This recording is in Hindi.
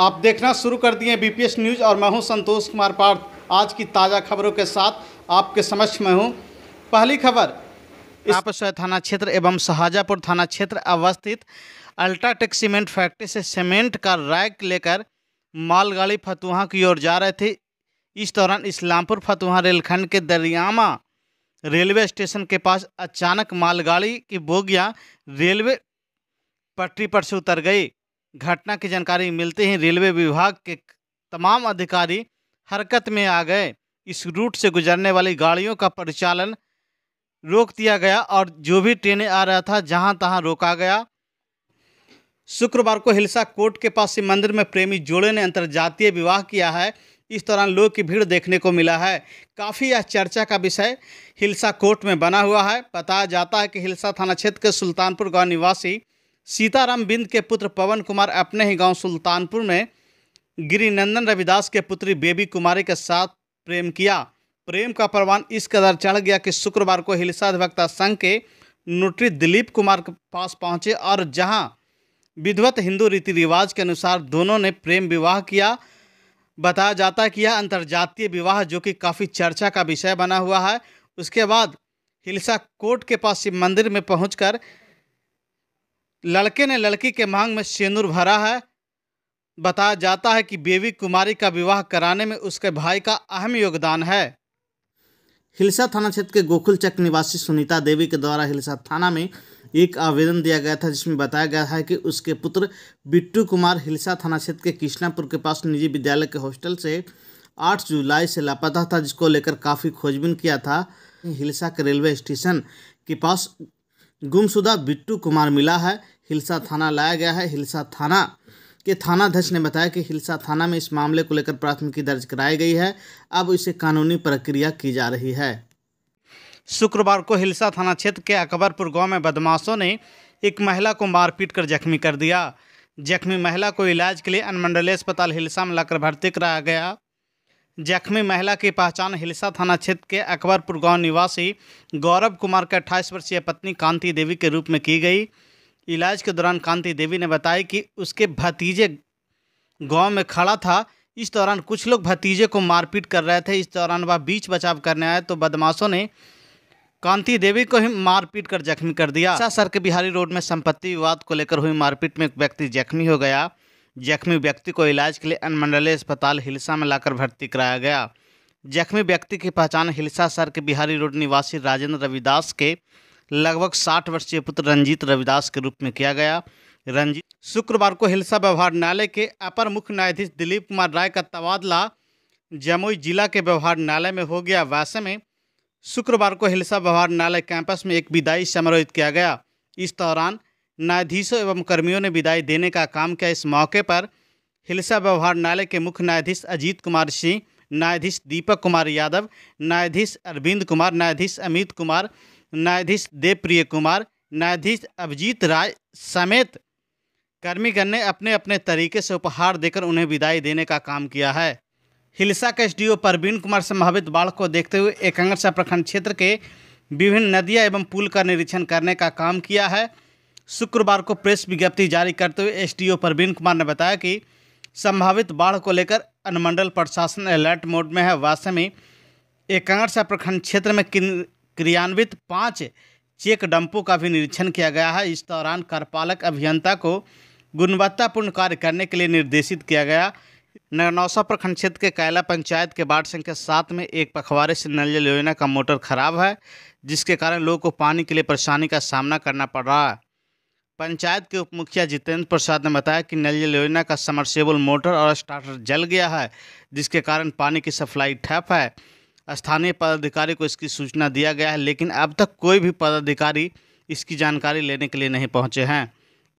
आप देखना शुरू कर दिए बीपीएस न्यूज़ और मैं हूं संतोष कुमार पार्थ आज की ताज़ा खबरों के साथ आपके समक्ष में हूं पहली खबर नापसोय थाना क्षेत्र एवं शाहजहापुर थाना क्षेत्र अवस्थित अल्ट्राटेक सीमेंट फैक्ट्री से सीमेंट का रैक लेकर मालगाड़ी फतुहा की ओर जा रहे थे इस दौरान इस्लामपुर फतुहा रेलखंड के दरियामा रेलवे स्टेशन के पास अचानक मालगाड़ी की बोगियां रेलवे पटरी पर से उतर गई घटना की जानकारी मिलते ही रेलवे विभाग के तमाम अधिकारी हरकत में आ गए इस रूट से गुजरने वाली गाड़ियों का परिचालन रोक दिया गया और जो भी ट्रेनें आ रहा था जहां तहां रोका गया शुक्रवार को हिलसा कोर्ट के पास शिव मंदिर में प्रेमी जोड़े ने अंतर्जातीय विवाह किया है इस दौरान लोग की भीड़ देखने को मिला है काफ़ी यह चर्चा का विषय हिलसा कोर्ट में बना हुआ है बताया जाता है कि हिलसा थाना क्षेत्र के सुल्तानपुर गांव निवासी सीताराम बिंद के पुत्र पवन कुमार अपने ही गांव सुल्तानपुर में गिरिनंदन रविदास के पुत्री बेबी कुमारी के साथ प्रेम किया प्रेम का परवान इस कदर चढ़ गया कि शुक्रवार को हिलसा अधिवक्ता संघ के नोटरी दिलीप कुमार के पास पहुंचे और जहां विधवत हिंदू रीति रिवाज के अनुसार दोनों ने प्रेम विवाह किया बताया जाता है कि यह अंतर्जातीय विवाह जो कि काफ़ी चर्चा का विषय बना हुआ है उसके बाद हिलसा कोर्ट के पास शिव मंदिर में पहुंचकर लड़के ने लड़की के मांग में सेंदूर भरा है बताया जाता है कि बेबी कुमारी का विवाह कराने में उसके भाई का अहम योगदान है हिलसा थाना क्षेत्र के गोकुल चक निवासी सुनीता देवी के द्वारा हिलसा थाना में एक आवेदन दिया गया था जिसमें बताया गया है कि उसके पुत्र बिट्टू कुमार हिलसा थाना क्षेत्र के कृष्णापुर के पास निजी विद्यालय के हॉस्टल से 8 जुलाई से लापता था जिसको लेकर काफ़ी खोजबीन किया था हिलसा के रेलवे स्टेशन के पास गुमशुदा बिट्टू कुमार मिला है हिलसा थाना लाया गया है हिलसा थाना के थानाध्यक्ष ने बताया कि हिलसा थाना में इस मामले को लेकर प्राथमिकी दर्ज कराई गई है अब इसे कानूनी प्रक्रिया की जा रही है शुक्रवार को हिलसा थाना क्षेत्र के अकबरपुर गांव में बदमाशों ने एक महिला को मारपीट कर जख्मी कर दिया जख्मी महिला को इलाज के लिए अनुमंडलीय अस्पताल हिलसा में लाकर भर्ती कराया गया जख्मी महिला की पहचान हिलसा थाना क्षेत्र के अकबरपुर गांव निवासी गौरव कुमार के अट्ठाईस वर्षीय पत्नी कांति देवी के रूप में की गई इलाज के दौरान कांति देवी ने बताया कि उसके भतीजे गांव में खड़ा था इस दौरान कुछ लोग भतीजे को मारपीट कर रहे थे इस दौरान वह बीच बचाव करने आए तो बदमाशों ने कांति देवी को ही मारपीट कर जख्मी कर दिया सर के बिहारी रोड में संपत्ति विवाद को लेकर हुई मारपीट में एक व्यक्ति जख्मी हो गया जख्मी व्यक्ति को इलाज के लिए अनुमंडलीय अस्पताल हिलसा में लाकर भर्ती कराया गया जख्मी व्यक्ति की पहचान हिलसा शहर के बिहारी रोड निवासी राजेंद्र रविदास के लगभग साठ वर्षीय पुत्र रंजीत रविदास के रूप में किया गया रंजीत शुक्रवार को हिलसा व्यवहार न्यायालय के अपर मुख्य न्यायाधीश दिलीप कुमार राय का तबादला जमुई जिला के व्यवहार न्यायालय में हो गया वैसे में शुक्रवार को हिलसा व्यवहार न्यायालय कैंपस में एक विदाई समारोहित किया गया इस दौरान न्यायाधीशों एवं कर्मियों ने विदाई देने का काम किया इस मौके पर हिलसा व्यवहार न्यायालय के मुख्य न्यायाधीश अजीत कुमार सिंह न्यायाधीश दीपक कुमार यादव न्यायाधीश अरविंद कुमार न्यायाधीश अमित कुमार न्यायाधीश देवप्रिय कुमार न्यायाधीश अभिजीत राय समेत कर्मीगण ने अपने अपने तरीके से उपहार देकर उन्हें विदाई देने का काम किया है हिलसा के एस डी प्रवीण कुमार संभावित बाढ़ को देखते हुए एकंगरसा प्रखंड क्षेत्र के विभिन्न नदियां एवं पुल का निरीक्षण करने का काम किया है शुक्रवार को प्रेस विज्ञप्ति जारी करते हुए एसडीओ प्रवीण कुमार ने बताया कि संभावित बाढ़ को लेकर अनुमंडल प्रशासन अलर्ट मोड में है वास्तव में एकांगसा प्रखंड क्षेत्र में क्रियान्वित पाँच चेक डंपों का भी निरीक्षण किया गया है इस दौरान करपालक अभियंता को गुणवत्तापूर्ण कार्य करने के लिए निर्देशित किया गया नौसा प्रखंड क्षेत्र के कैला पंचायत के वार्ड संख्या सात में एक पखवाड़े से नल जल योजना का मोटर खराब है जिसके कारण लोगों को पानी के लिए परेशानी का सामना करना पड़ रहा है पंचायत के उप मुखिया जितेंद्र प्रसाद ने बताया कि नल जल योजना का समरसेबल मोटर और स्टार्टर जल गया है जिसके कारण पानी की सप्लाई ठप है स्थानीय पदाधिकारी को इसकी सूचना दिया गया है लेकिन अब तक कोई भी पदाधिकारी इसकी जानकारी लेने के लिए नहीं पहुंचे हैं